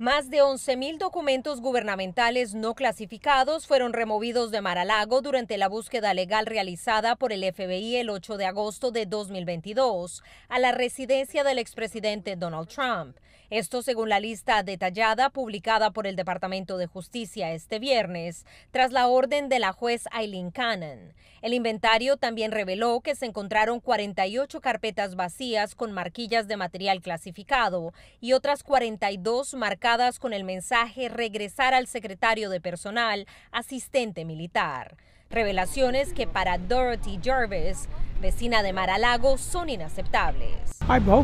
Más de 11.000 documentos gubernamentales no clasificados fueron removidos de Maralago durante la búsqueda legal realizada por el FBI el 8 de agosto de 2022 a la residencia del expresidente Donald Trump. Esto según la lista detallada publicada por el Departamento de Justicia este viernes, tras la orden de la juez Eileen Cannon. El inventario también reveló que se encontraron 48 carpetas vacías con marquillas de material clasificado y otras 42 marcadas con el mensaje regresar al secretario de personal, asistente militar revelaciones que para Dorothy Jarvis, vecina de Maralago, son inaceptables.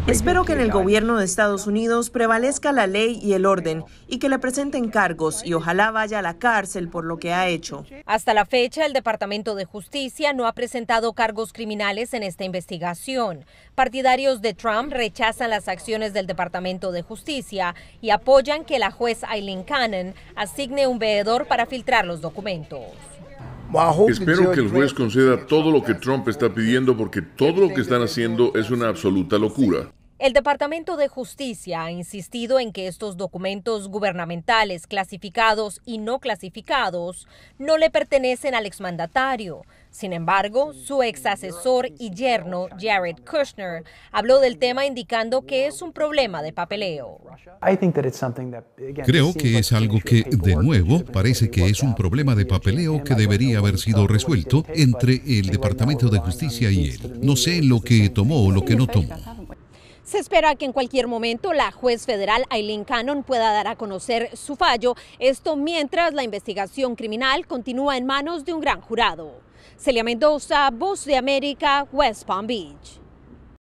Espero que en el gobierno de Estados Unidos prevalezca la ley y el orden y que le presenten cargos y ojalá vaya a la cárcel por lo que ha hecho. Hasta la fecha, el Departamento de Justicia no ha presentado cargos criminales en esta investigación. Partidarios de Trump rechazan las acciones del Departamento de Justicia y apoyan que la juez Eileen Cannon asigne un veedor para filtrar los documentos. Espero que el juez conceda todo lo que Trump está pidiendo porque todo lo que están haciendo es una absoluta locura. El Departamento de Justicia ha insistido en que estos documentos gubernamentales clasificados y no clasificados no le pertenecen al exmandatario. Sin embargo, su ex asesor y yerno, Jared Kushner, habló del tema indicando que es un problema de papeleo. Creo que es algo que, de nuevo, parece que es un problema de papeleo que debería haber sido resuelto entre el Departamento de Justicia y él. No sé lo que tomó o lo que no tomó. Se espera que en cualquier momento la juez federal Aileen Cannon pueda dar a conocer su fallo, esto mientras la investigación criminal continúa en manos de un gran jurado. Celia Mendoza, Voz de América, West Palm Beach.